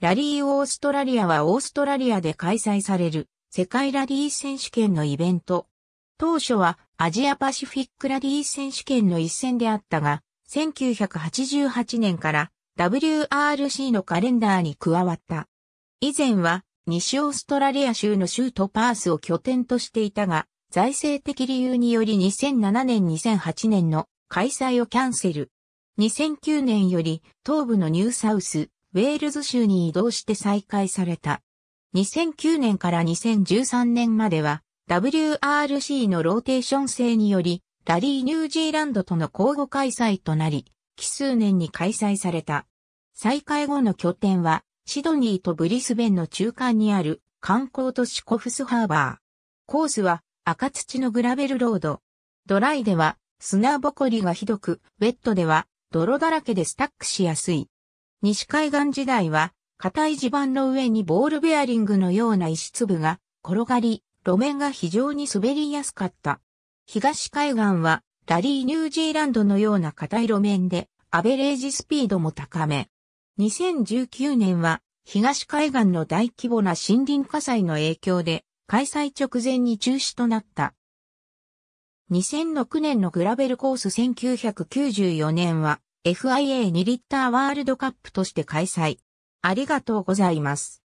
ラリーオーストラリアはオーストラリアで開催される世界ラリー選手権のイベント。当初はアジアパシフィックラリー選手権の一戦であったが、1988年から WRC のカレンダーに加わった。以前は西オーストラリア州の州都パースを拠点としていたが、財政的理由により2007年2008年の開催をキャンセル。2009年より東部のニューサウスウェールズ州に移動して再開された。2009年から2013年までは WRC のローテーション制によりラリーニュージーランドとの交互開催となり、奇数年に開催された。再開後の拠点はシドニーとブリスベンの中間にある観光都市コフスハーバー。コースは赤土のグラベルロード。ドライでは砂ぼこりがひどく、ウェットでは泥だらけでスタックしやすい。西海岸時代は、硬い地盤の上にボールベアリングのような石粒が転がり、路面が非常に滑りやすかった。東海岸は、ラリーニュージーランドのような硬い路面で、アベレージスピードも高め。2019年は、東海岸の大規模な森林火災の影響で、開催直前に中止となった。2006年のグラベルコース1994年は、FIA2 リッターワールドカップとして開催。ありがとうございます。